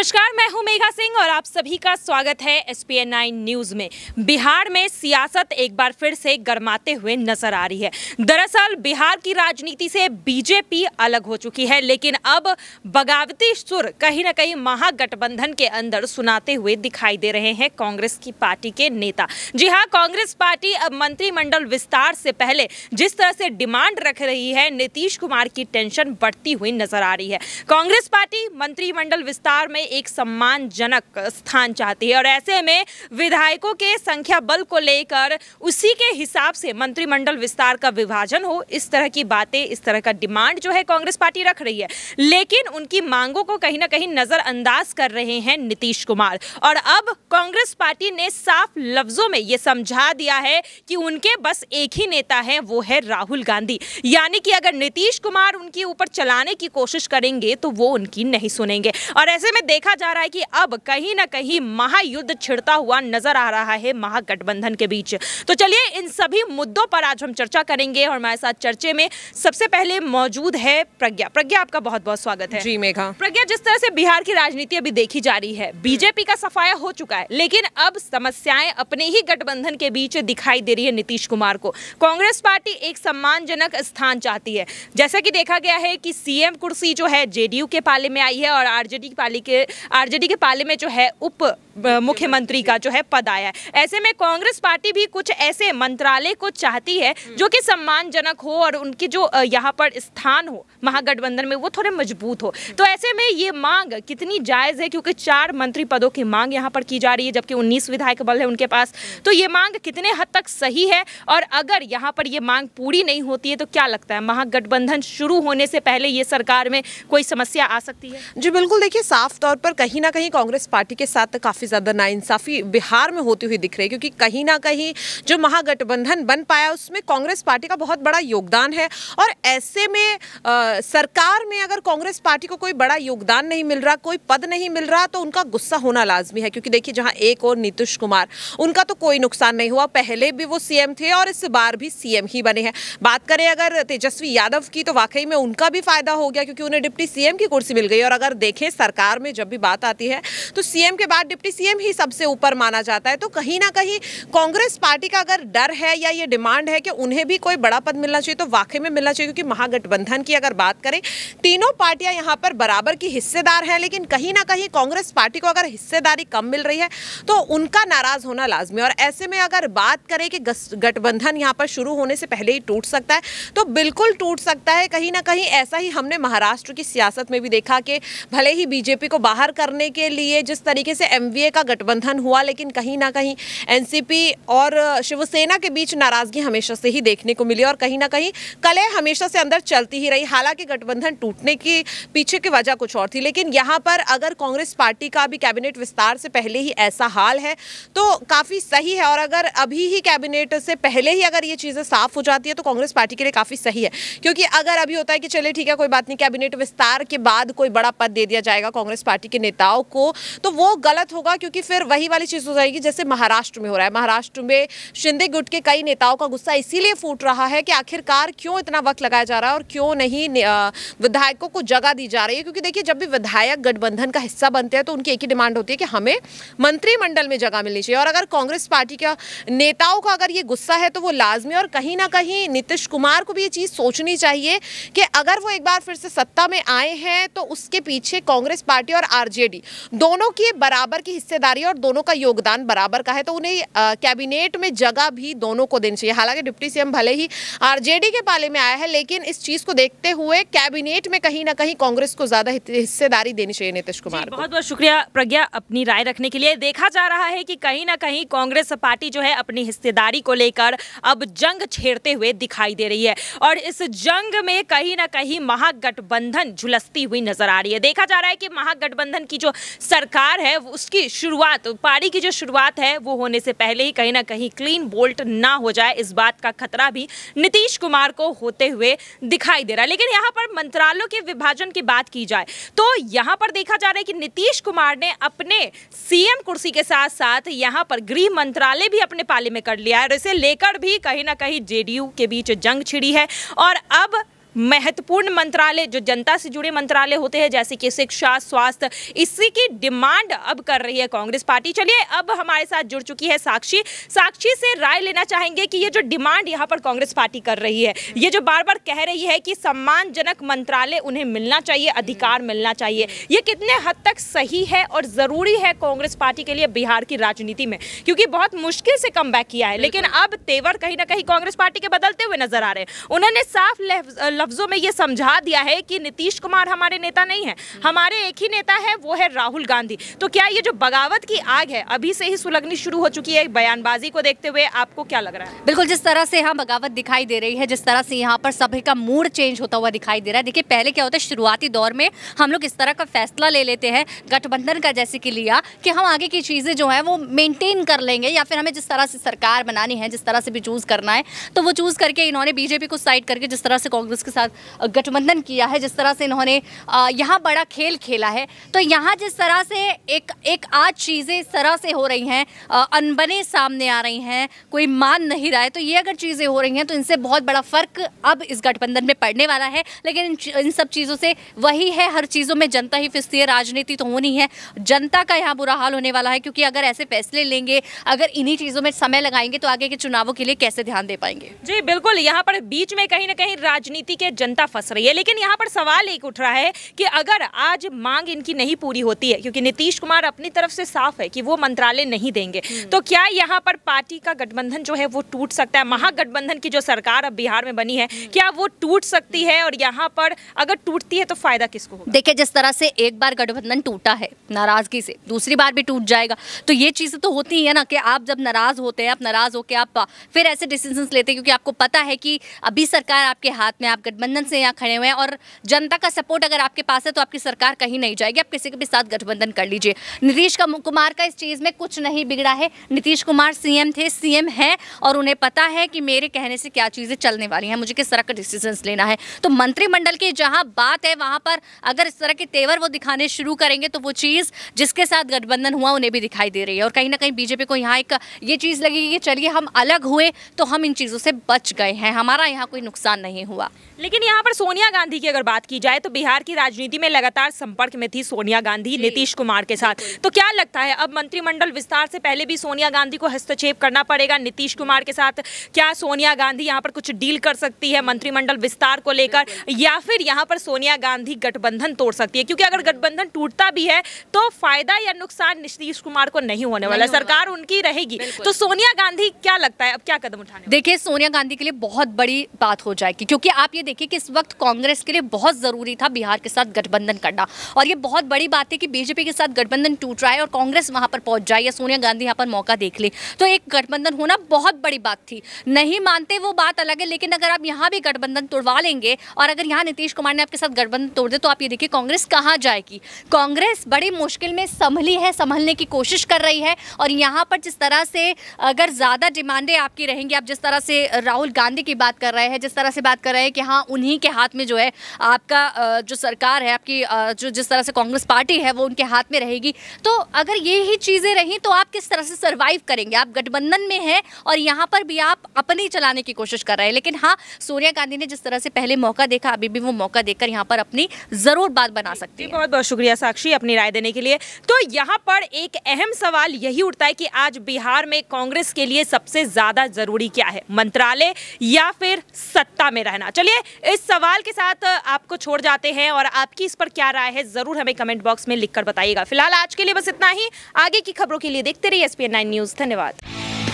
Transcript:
नमस्कार मैं हूं मेघा सिंह और आप सभी का स्वागत है एस पी न्यूज़ में बिहार में सियासत एक बार फिर से गर्माते हुए नजर आ रही है दरअसल बिहार की राजनीति से बीजेपी अलग हो चुकी है लेकिन अब बगावती सुर कहीं ना कहीं महागठबंधन के अंदर सुनाते हुए दिखाई दे रहे हैं कांग्रेस की पार्टी के नेता जी हाँ कांग्रेस पार्टी अब मंत्रिमंडल विस्तार से पहले जिस तरह से डिमांड रख रही है नीतीश कुमार की टेंशन बढ़ती हुई नजर आ रही है कांग्रेस पार्टी मंत्रिमंडल विस्तार में एक सम्मानजनक स्थान चाहती है और ऐसे में विधायकों के संख्या बल को लेकर उसी के हिसाब से मंत्रिमंडल विस्तार का विभाजन हो इस तरह की बातें इस तरह का डिमांड जो है कांग्रेस पार्टी रख रही है लेकिन उनकी मांगों को कहीं ना कहीं नज़रअंदाज कर रहे हैं नीतीश कुमार और अब कांग्रेस पार्टी ने साफ लफ्जों में ये समझा दिया है कि उनके बस एक ही नेता है वो है राहुल गांधी यानी कि अगर नीतीश कुमार उनके ऊपर चलाने की कोशिश करेंगे तो वो उनकी नहीं सुनेंगे और ऐसे में देख देखा जा रहा है कि अब कहीं ना कहीं महायुद्ध छिड़ता हुआ नजर आ रहा है महागठबंधन के बीच तो चलिए इन सभी मुद्दों पर आज हम चर्चा करेंगे और हमारे साथ चर्चे में सबसे पहले मौजूद है प्रज्ञा प्रज्ञा आपका बहुत बहुत स्वागत है जी मेघा प्रज्ञा जिस तरह से बिहार की राजनीति अभी देखी जा रही है बीजेपी का सफाया हो चुका है लेकिन अब समस्याएं अपने ही गठबंधन के बीच दिखाई दे रही है नीतीश कुमार को कांग्रेस पार्टी एक सम्मानजनक स्थान चाहती है जैसा कि देखा गया है कि सीएम कुर्सी जो है जेडीयू के पाले में आई है और आरजेडी के पाले के आरजेडी के पाले में जो है उप मुख्यमंत्री का जो है पद आया है ऐसे में कांग्रेस पार्टी भी कुछ ऐसे मंत्रालय को चाहती है हम्म। जो कि सम्मानजनक हो और उनकी जो यहाँ पर स्थान हो महागठबंधन में वो थोड़े मजबूत हो हम्म। तो ऐसे में ये मांग कितनी जायज़ है क्योंकि चार मंत्री पदों की मांग यहाँ पर की जा रही है जबकि उन्नीस विधायक बल है उनके पास हम्म। तो ये मांग कितने हद तक सही है और अगर यहाँ पर ये मांग पूरी नहीं होती है तो क्या लगता है महागठबंधन शुरू होने से पहले ये सरकार में कोई समस्या आ सकती है जी बिल्कुल देखिए साफ तौर पर कहीं ना कहीं कांग्रेस पार्टी के साथ काफ़ी ज़्यादा नाइंसाफ़ी बिहार में होती हुई दिख रही है क्योंकि कहीं ना कहीं जो महागठबंधन बन पाया उसमें कांग्रेस पार्टी का बहुत बड़ा योगदान है और ऐसे में आ, सरकार में अगर कांग्रेस पार्टी को कोई बड़ा योगदान नहीं मिल रहा कोई पद नहीं मिल रहा तो उनका गुस्सा होना लाजमी है क्योंकि देखिए जहाँ एक और नीतीश कुमार उनका तो कोई नुकसान नहीं हुआ पहले भी वो सीएम थे और इस बार भी सीएम ही बने हैं बात करें अगर तेजस्वी यादव की तो वाकई में उनका भी फायदा हो गया क्योंकि उन्हें डिप्टी सीएम की कुर्सी मिल गई और अगर देखें सरकार में जब भी बात आती है तो सीएम के बाद डिप्टी सीएम ही सबसे ऊपर माना जाता है तो कहीं ना कहीं कांग्रेस पार्टी का अगर डर है या ये डिमांड है कि उन्हें भी कोई बड़ा पद मिलना चाहिए तो वाकई में मिलना चाहिए क्योंकि महागठबंधन की अगर बात करें तीनों पार्टियां यहां पर बराबर की हिस्सेदार हैं लेकिन कहीं ना कहीं कांग्रेस पार्टी को अगर हिस्सेदारी कम मिल रही है तो उनका नाराज होना लाजमी और ऐसे में अगर बात करें कि गठबंधन यहाँ पर शुरू होने से पहले ही टूट सकता है तो बिल्कुल टूट सकता है कहीं ना कहीं ऐसा ही हमने महाराष्ट्र की सियासत में भी देखा कि भले ही बीजेपी को बाहर करने के लिए जिस तरीके से एम एनडीए का गठबंधन हुआ लेकिन कहीं ना कहीं एनसीपी और शिवसेना के बीच नाराजगी हमेशा से ही देखने को मिली और कहीं ना कहीं कलह हमेशा से अंदर चलती ही रही हालांकि गठबंधन टूटने की पीछे की वजह कुछ और थी लेकिन यहाँ पर अगर कांग्रेस पार्टी का अभी कैबिनेट विस्तार से पहले ही ऐसा हाल है तो काफ़ी सही है और अगर अभी ही कैबिनेट से पहले ही अगर ये चीज़ें साफ हो जाती है तो कांग्रेस पार्टी के लिए काफ़ी सही है क्योंकि अगर अभी होता है कि चले ठीक है कोई बात नहीं कैबिनेट विस्तार के बाद कोई बड़ा पद दे दिया जाएगा कांग्रेस पार्टी के नेताओं को तो वो गलत होगा होगा क्योंकि फिर वही वाली चीज़ हो जाएगी जैसे महाराष्ट्र में हो रहा है महाराष्ट्र में शिंदे गुट के कई नेताओं का गुस्सा इसीलिए फूट रहा है कि आखिरकार क्यों इतना वक्त लगाया जा रहा है और क्यों नहीं विधायकों को जगह दी जा रही है क्योंकि देखिए जब भी विधायक गठबंधन का हिस्सा बनते हैं तो उनकी एक ही डिमांड होती है कि हमें मंत्रिमंडल में जगह मिलनी चाहिए और अगर कांग्रेस पार्टी का नेताओं का अगर ये गुस्सा है तो वो लाजमी और कहीं ना कहीं नीतीश कुमार को भी ये चीज़ सोचनी चाहिए कि अगर वो एक बार फिर से सत्ता में आए हैं तो उसके पीछे कांग्रेस पार्टी और आरजेडी दोनों की बराबर की हिस्सेदारी और दोनों का योगदान बराबर का है तो उन्हें कैबिनेट में जगह भी दोनों को देनी चाहिए हालांकि डिप्टी सीएम भले ही आरजेडी के पाले में आया है लेकिन इस चीज को देखते हुए कैबिनेट में कहीं ना कहीं कांग्रेस को ज्यादा हिस्सेदारी देनी चाहिए नीतीश कुमार बहुत बहुत शुक्रिया प्रज्ञा अपनी राय रखने के लिए देखा जा रहा है कि कहीं ना कहीं कांग्रेस पार्टी जो है अपनी हिस्सेदारी को लेकर अब जंग छेड़ते हुए दिखाई दे रही है और इस जंग में कहीं ना कहीं महागठबंधन झुलसती हुई नजर आ रही है देखा जा रहा है कि महागठबंधन की जो सरकार है उसकी शुरुआत पारी की जो शुरुआत है वो होने से पहले ही कहीं ना कहीं क्लीन बोल्ट ना हो जाए इस बात का खतरा भी नीतीश कुमार को होते हुए दिखाई दे रहा है लेकिन यहाँ पर मंत्रालयों के विभाजन की बात की जाए तो यहाँ पर देखा जा रहा है कि नीतीश कुमार ने अपने सीएम कुर्सी के साथ साथ यहाँ पर गृह मंत्रालय भी अपने पाले में कर लिया है और इसे लेकर भी कहीं ना कहीं जेडीयू के बीच जंग छिड़ी है और अब महत्वपूर्ण मंत्रालय जो जनता से जुड़े मंत्रालय होते हैं जैसे कि शिक्षा स्वास्थ्य इसी की डिमांड अब कर रही है कांग्रेस पार्टी चलिए अब हमारे साथ जुड़ चुकी है साक्षी साक्षी से राय लेना चाहेंगे कि ये जो डिमांड यहाँ पर कांग्रेस पार्टी कर रही है ये जो बार बार कह रही है कि सम्मानजनक मंत्रालय उन्हें मिलना चाहिए अधिकार मिलना चाहिए ये कितने हद तक सही है और ज़रूरी है कांग्रेस पार्टी के लिए बिहार की राजनीति में क्योंकि बहुत मुश्किल से कम किया है लेकिन अब तेवर कहीं ना कहीं कांग्रेस पार्टी के बदलते हुए नजर आ रहे हैं उन्होंने साफ लफ्ज़ों में ये समझा दिया है कि नीतीश कुमार हमारे नेता नहीं है हमारे एक ही नेता है वो है राहुल गांधी तो क्या ये जो बगावत की आग है अभी से ही सुलगनी शुरू हो चुकी है बयानबाजी को देखते हुए आपको क्या लग रहा है बिल्कुल जिस तरह से यहाँ बगावत दिखाई दे रही है जिस तरह से यहाँ पर सभी का मूड चेंज होता हुआ दिखाई दे रहा है देखिए पहले क्या होता है शुरुआती दौर में हम लोग इस तरह का फैसला ले लेते हैं गठबंधन का जैसे कि लिया कि हम आगे की चीज़ें जो हैं वो मेंटेन कर लेंगे या फिर हमें जिस तरह से सरकार बनानी है जिस तरह से भी चूज़ करना है तो वो चूज़ करके इन्होंने बीजेपी को साइड करके जिस तरह से कांग्रेस के के साथ गठबंधन किया है जिस तरह से इन्होंने यहाँ बड़ा खेल खेला है तो यहाँ जिस तरह से एक एक आज चीज़ें इस तरह से हो रही हैं अनबने सामने आ रही हैं कोई मान नहीं रहा है तो ये अगर चीज़ें हो रही हैं तो इनसे बहुत बड़ा फ़र्क अब इस गठबंधन में पड़ने वाला है लेकिन इन सब चीज़ों से वही है हर चीज़ों में जनता ही फिसती है राजनीति तो होनी है जनता का यहाँ बुरा हाल होने वाला है क्योंकि अगर ऐसे फैसले लेंगे अगर इन्हीं चीज़ों में समय लगाएंगे तो आगे के चुनावों के लिए कैसे ध्यान दे पाएंगे जी बिल्कुल यहाँ पर बीच में कहीं ना कहीं राजनीति के जनता फंस रही है लेकिन यहाँ पर सवाल एक उठ रहा है कि अगर आज मांग इनकी नहीं पूरी होती है क्योंकि नीतीश कुमार अपनी तरफ से साफ है कि वो मंत्रालय नहीं देंगे हम्म। तो क्या यहाँ पर पार्टी का गठबंधन जो है वो टूट सकता है महागठबंधन की जो सरकार अब बिहार में बनी है हम्म। क्या वो टूट सकती है और यहाँ पर अगर टूटती है तो फायदा किसको देखिये जिस तरह से एक बार गठबंधन टूटा है नाराजगी से दूसरी बार भी टूट जाएगा तो ये चीज़ें तो होती है ना कि आप जब नाराज होते हैं आप नाराज होकर आप फिर ऐसे डिसीजन लेते हैं क्योंकि आपको पता है कि अभी सरकार आपके हाथ में आप गठबंधन से यहाँ खड़े हुए हैं और जनता का सपोर्ट अगर आपके पास है तो आपकी सरकार कहीं नहीं जाएगी आप किसी के भी साथ गठबंधन कर लीजिए नीतीश कुमार का इस चीज़ में कुछ नहीं बिगड़ा है नीतीश कुमार सीएम थे सीएम हैं और उन्हें पता है कि मेरे कहने से क्या चीज़ें चलने वाली हैं मुझे किस तरह का डिसीजन लेना है तो मंत्रिमंडल की जहाँ बात है वहाँ पर अगर इस तरह के तेवर वो दिखाने शुरू करेंगे तो वो चीज़ जिसके साथ गठबंधन हुआ उन्हें भी दिखाई दे रही है और कहीं ना कहीं बीजेपी को यहाँ एक ये चीज़ लगी कि चलिए हम अलग हुए तो हम इन चीज़ों से बच गए हैं हमारा यहाँ कोई नुकसान नहीं हुआ लेकिन यहाँ पर सोनिया गांधी की अगर बात की जाए तो बिहार की राजनीति में लगातार संपर्क में थी सोनिया गांधी नीतीश कुमार के साथ तो क्या लगता है अब मंत्रिमंडल विस्तार से पहले भी सोनिया गांधी को हस्तक्षेप करना पड़ेगा नीतीश कुमार के साथ क्या सोनिया गांधी यहाँ पर कुछ डील कर सकती है मंत्रिमंडल विस्तार को लेकर या फिर यहाँ पर सोनिया गांधी गठबंधन तोड़ सकती है क्योंकि अगर गठबंधन टूटता भी है तो फायदा या नुकसान नीतीश कुमार को नहीं होने वाला सरकार उनकी रहेगी तो सोनिया गांधी क्या लगता है अब क्या कदम उठाने देखिए सोनिया गांधी के लिए बहुत बड़ी बात हो जाएगी क्योंकि आप ये देखिए कि इस वक्त कांग्रेस के लिए बहुत ज़रूरी था बिहार के साथ गठबंधन करना और ये बहुत बड़ी बात है कि बीजेपी के साथ गठबंधन टूट रहा है और कांग्रेस वहाँ पर पहुँच जाए या सोनिया गांधी यहाँ पर मौका देख ले तो एक गठबंधन होना बहुत बड़ी बात थी नहीं मानते वो बात अलग है लेकिन अगर आप यहाँ भी गठबंधन तोड़वा लेंगे और अगर यहाँ नीतीश कुमार ने आपके साथ गठबंधन तोड़ दे तो आप ये देखिए कांग्रेस कहाँ जाएगी कांग्रेस बड़ी मुश्किल में संभली है संभलने की कोशिश कर रही है और यहाँ पर जिस तरह से अगर ज़्यादा डिमांडें आपकी रहेंगी आप जिस तरह से राहुल गांधी की बात कर रहे हैं जिस तरह से बात कर रहे हैं कि हाँ वहाँ उन्हीं के हाथ में जो है आपका जो सरकार है आपकी जो जिस तरह से कांग्रेस पार्टी है वो उनके हाथ में रहेगी तो अगर ये ही चीज़ें रहीं तो आप किस तरह से सर्वाइव करेंगे आप गठबंधन में हैं और यहाँ पर भी आप अपनी चलाने की कोशिश कर रहे हैं लेकिन हाँ सोनिया गांधी ने जिस तरह से पहले मौका देखा अभी भी वो मौका देकर यहाँ पर अपनी ज़रूर बात बना सकती है बहुत बहुत शुक्रिया साक्षी अपनी राय देने के लिए तो यहाँ पर एक अहम सवाल यही उठता है कि आज बिहार में कांग्रेस के लिए सबसे ज़्यादा ज़रूरी क्या है मंत्रालय या फिर सत्ता में रहना चलिए इस सवाल के साथ आपको छोड़ जाते हैं और आपकी इस पर क्या राय है ज़रूर हमें कमेंट बॉक्स में लिखकर बताइएगा फिलहाल आज के लिए बस इतना ही आगे की खबरों के लिए देखते रहिए एस न्यूज़ धन्यवाद